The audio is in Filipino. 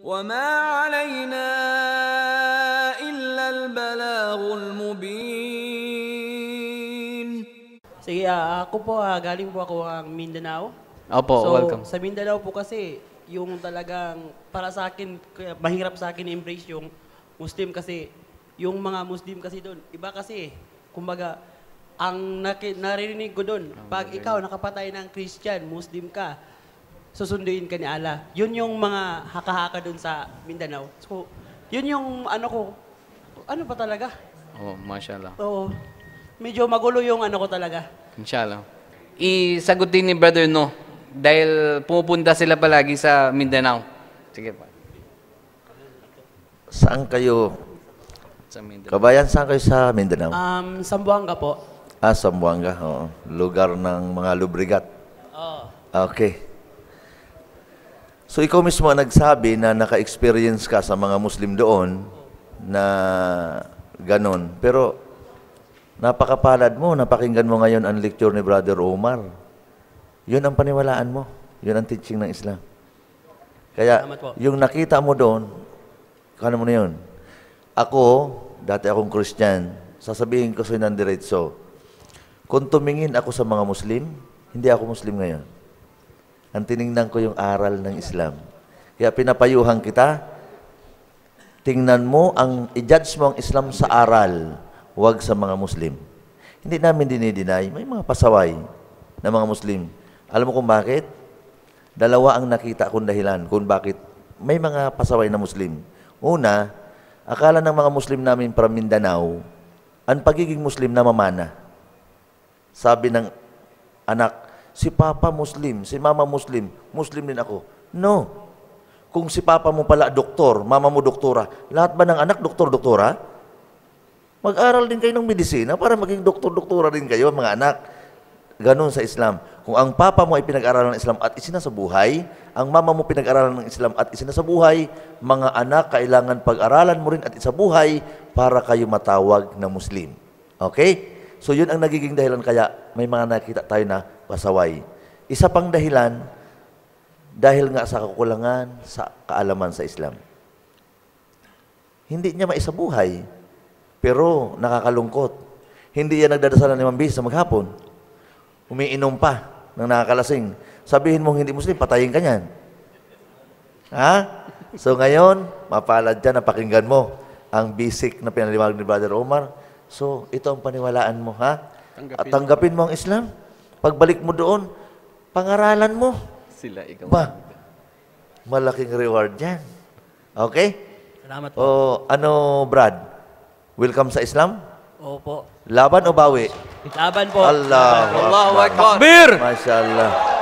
وما علينا إلا البلاغ المبين Sige, uh, ako po, uh, galing po ako ang ah, Mindanao. Opo, so, welcome. Sa Mindanao po kasi, yung talagang, para sa akin, mahirap sa akin embrace yung Muslim kasi, yung mga Muslim kasi doon, iba kasi, kumbaga, ang naki, naririnig ko doon, pag ikaw nakapatay ng Christian, Muslim ka, susunduin ka ni Ala. Yun yung mga haka-haka dun sa Mindanao. So, yun yung ano ko, ano ba talaga? oh, mashallah. Oo. Medyo magulo yung ano ko talaga. Inshallah. Isagot din ni Brother No, dahil pupunta sila palagi sa Mindanao. Sige pa. Saan kayo? Sa Mindanao. Kabayan, saan kayo sa Mindanao? Um, Sambuanga po. Ah, Sambuanga. Oo. Lugar ng mga lubrigat. Oo. Okay. So ikaw mismo ang nagsabi na naka-experience ka sa mga Muslim doon na ganon. Pero napakapalad mo, napakinggan mo ngayon ang lecture ni Brother Omar. Yun ang paniwalaan mo. Yun ang teaching ng Islam. Kaya yung nakita mo doon, kano mo na yun? Ako, dati akong Christian, sasabihin ko sa'yo ng diretso, kung tumingin ako sa mga Muslim, hindi ako Muslim ngayon ang tiningnan ko yung aral ng Islam. Kaya pinapayuhan kita, tingnan mo, ang, i-judge mo ang Islam sa aral, huwag sa mga Muslim. Hindi namin dinideny, may mga pasaway na mga Muslim. Alam mo kung bakit? Dalawa ang nakita kong dahilan kung bakit may mga pasaway na Muslim. Una, akala ng mga Muslim namin from Mindanao, ang pagiging Muslim na mamana. Sabi ng anak, si Papa Muslim, si Mama Muslim, Muslim din ako. No. Kung si Papa mo pala doktor, Mama mo doktora, lahat ba ng anak doktor-doktora? Mag-aral din kayo ng medisina para maging doktor-doktora din kayo, mga anak. Ganon sa Islam. Kung ang papa mo ay pinag-aralan ng Islam at isinasabuhay, ang mama mo pinag-aralan ng Islam at isinasabuhay, mga anak, kailangan pag-aralan mo rin at isabuhay para kayo matawag na Muslim. Okay? So yun ang nagiging dahilan kaya may mga nakita tayo na pasaway. Isa pang dahilan, dahil nga sa kakulangan sa kaalaman sa Islam. Hindi niya maisabuhay, pero nakakalungkot. Hindi yan nagdadasalan limang beses sa maghapon. Umiinom pa ng nakakalasing. Sabihin mong hindi Muslim, patayin ka niyan. Ha? So ngayon, mapalad dyan, napakinggan mo ang basic na pinaliwanag ni Brother Omar. So, ito ang paniwalaan mo, ha? At tanggapin mo ang Islam. Pagbalik mo doon, pangaralan mo. Sila ikaw. Ba, malaking reward yan. Okay? Salamat po. O, oh, ano, Brad? Welcome sa Islam? Opo. Laban o bawi? Laban po. Allahu Akbar. Allahu Akbar. Takbir! Masya Allah.